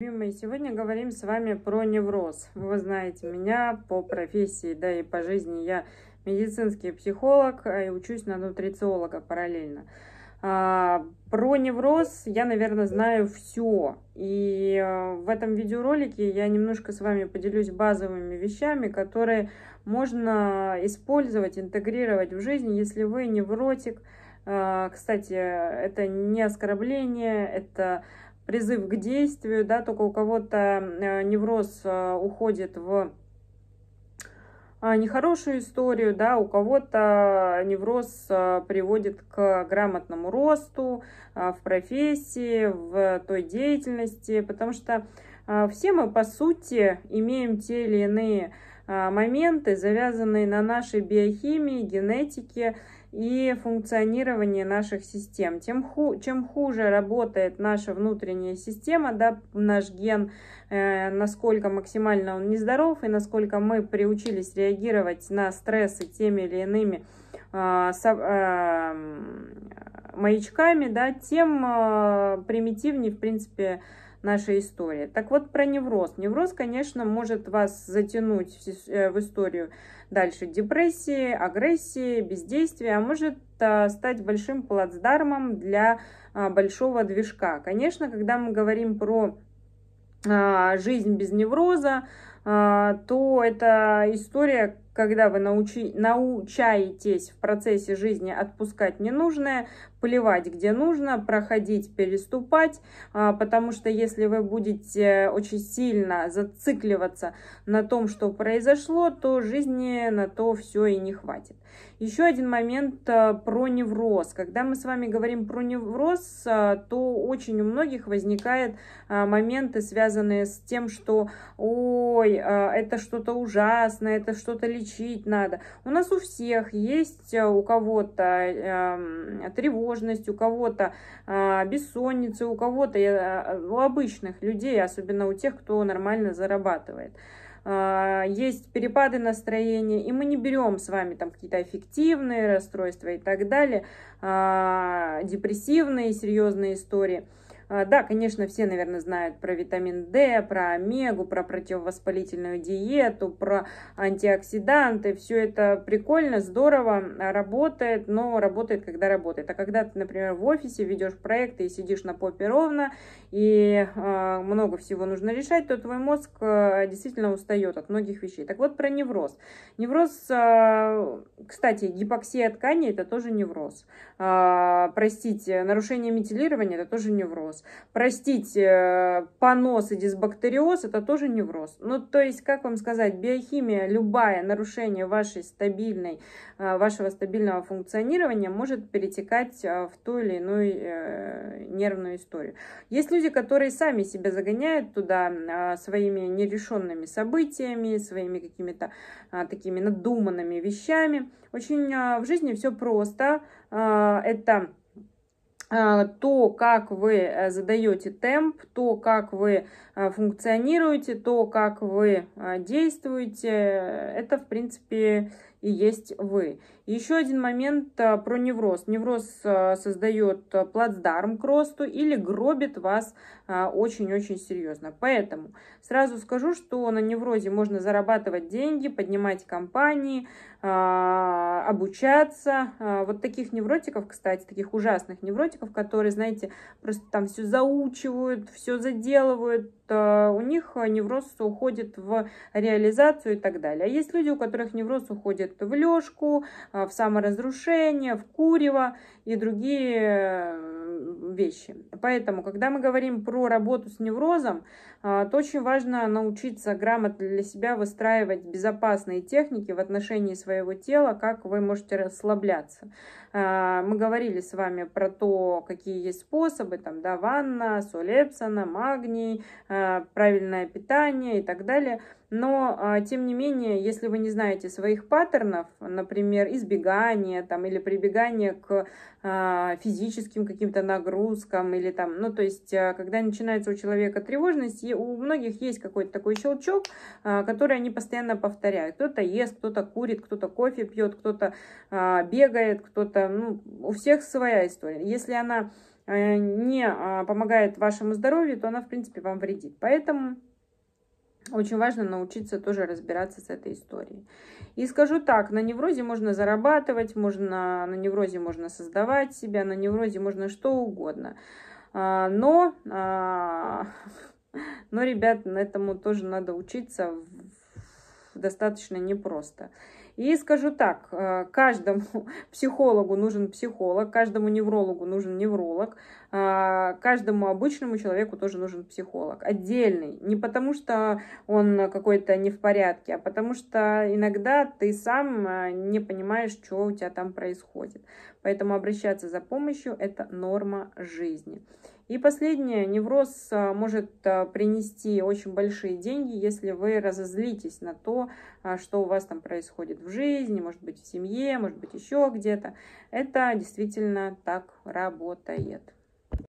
Любимые, сегодня говорим с вами про невроз. Вы знаете меня по профессии, да и по жизни. Я медицинский психолог а, и учусь на нутрициолога параллельно. А, про невроз я, наверное, знаю все. И а, в этом видеоролике я немножко с вами поделюсь базовыми вещами, которые можно использовать, интегрировать в жизнь, если вы невротик. А, кстати, это не оскорбление, это призыв к действию, да, только у кого-то э, невроз э, уходит в а, нехорошую историю, да, у кого-то невроз э, приводит к грамотному росту в профессии, в той деятельности, потому что все мы, по сути, имеем те или иные моменты, завязанные на нашей биохимии, генетике, и функционирование наших систем. Тем ху, чем хуже работает наша внутренняя система, да, наш ген, э, насколько максимально он нездоров и насколько мы приучились реагировать на стрессы теми или иными э, со, э, маячками, да, тем э, примитивнее, в принципе, наша история. Так вот про невроз. Невроз, конечно, может вас затянуть в э, историю дальше депрессии, агрессии, бездействия, а может э, стать большим плацдармом для э, большого движка. Конечно, когда мы говорим про жизнь без невроза, то это история, когда вы научи, научаетесь в процессе жизни отпускать ненужное, поливать где нужно, проходить, переступать, а, потому что если вы будете очень сильно зацикливаться на том, что произошло, то жизни на то все и не хватит. Еще один момент э, про невроз. Когда мы с вами говорим про невроз, э, то очень у многих возникают э, моменты, связанные с тем, что «Ой, это что-то ужасное, это что-то лечить надо». У нас у всех есть у кого-то эм, тревога, тревожность, у кого-то а, бессонница, у кого-то, а, у обычных людей, особенно у тех, кто нормально зарабатывает а, есть перепады настроения, и мы не берем с вами там какие-то эффективные расстройства и так далее, а, депрессивные серьезные истории. А, да, конечно, все, наверное, знают про витамин D, про омегу, про противовоспалительную диету, про антиоксиданты. Все это прикольно, здорово, а, работает, но работает, когда работает. А когда ты, например, в офисе ведешь проекты и сидишь на попе ровно, и а, много всего нужно решать, то твой мозг действительно устает от многих вещей. Так вот, про невроз. Невроз, кстати, гипоксия тканей – это тоже невроз. Простите, нарушение метилирования – это тоже невроз невроз. Простите, э, понос и дисбактериоз – это тоже невроз. Ну, то есть, как вам сказать, биохимия, любое нарушение вашей стабильной, э, вашего стабильного функционирования может перетекать э, в ту или иную нервную историю. Есть люди, которые сами себя загоняют туда своими нерешенными событиями, своими какими-то такими надуманными вещами. Очень в жизни все просто. Это а, то, как вы э, задаете темп, то, как вы э, функционируете, то, как вы э, действуете, это, в принципе, и есть вы. Еще один момент а, про невроз. Невроз а, создает а, плацдарм к росту или гробит вас очень-очень серьезно. Поэтому сразу скажу, что на неврозе можно зарабатывать деньги, поднимать компании, обучаться. Вот таких невротиков, кстати, таких ужасных невротиков, которые, знаете, просто там все заучивают, все заделывают, у них невроз уходит в реализацию и так далее. А есть люди, у которых невроз уходит в лёжку, а, в саморазрушение, в курево и другие Э, вещи. Поэтому, когда мы говорим про работу с неврозом, э, то очень важно научиться грамотно для себя выстраивать безопасные техники в отношении своего тела, как вы можете расслабляться. Э, мы говорили с вами про то, какие есть способы, там, да, ванна, соль Эпсона, магний, правильное питание и так далее. Но, а, тем не менее, если вы не знаете своих паттернов, например, избегание там, или прибегание к а, физическим каким-то нагрузкам, или там, ну, то есть, а, когда начинается у человека тревожность, у многих есть какой-то такой щелчок, который они постоянно повторяют. Кто-то ест, кто-то курит, кто-то кофе пьет, кто-то бегает, кто-то, ну, у всех своя история. Если она э, не помогает вашему здоровью, то она, в принципе, вам вредит. Поэтому очень важно научиться тоже разбираться с этой историей. И скажу так, на неврозе можно зарабатывать, можно, на неврозе можно создавать себя, на неврозе можно что угодно. А, но, а, но ребят, этому тоже надо учиться достаточно непросто. И скажу так, э, каждому психологу нужен психолог, каждому неврологу нужен невролог, а, каждому обычному человеку тоже нужен психолог. Отдельный. Не потому, что он какой-то не в порядке, а потому что иногда ты сам э, не понимаешь, что у тебя там происходит. Поэтому обращаться за помощью – это норма жизни. И последнее, невроз а, может а, принести очень большие деньги, если вы разозлитесь на то, а, что у вас там происходит в жизни, может быть в семье, может быть еще где-то. Это действительно так работает.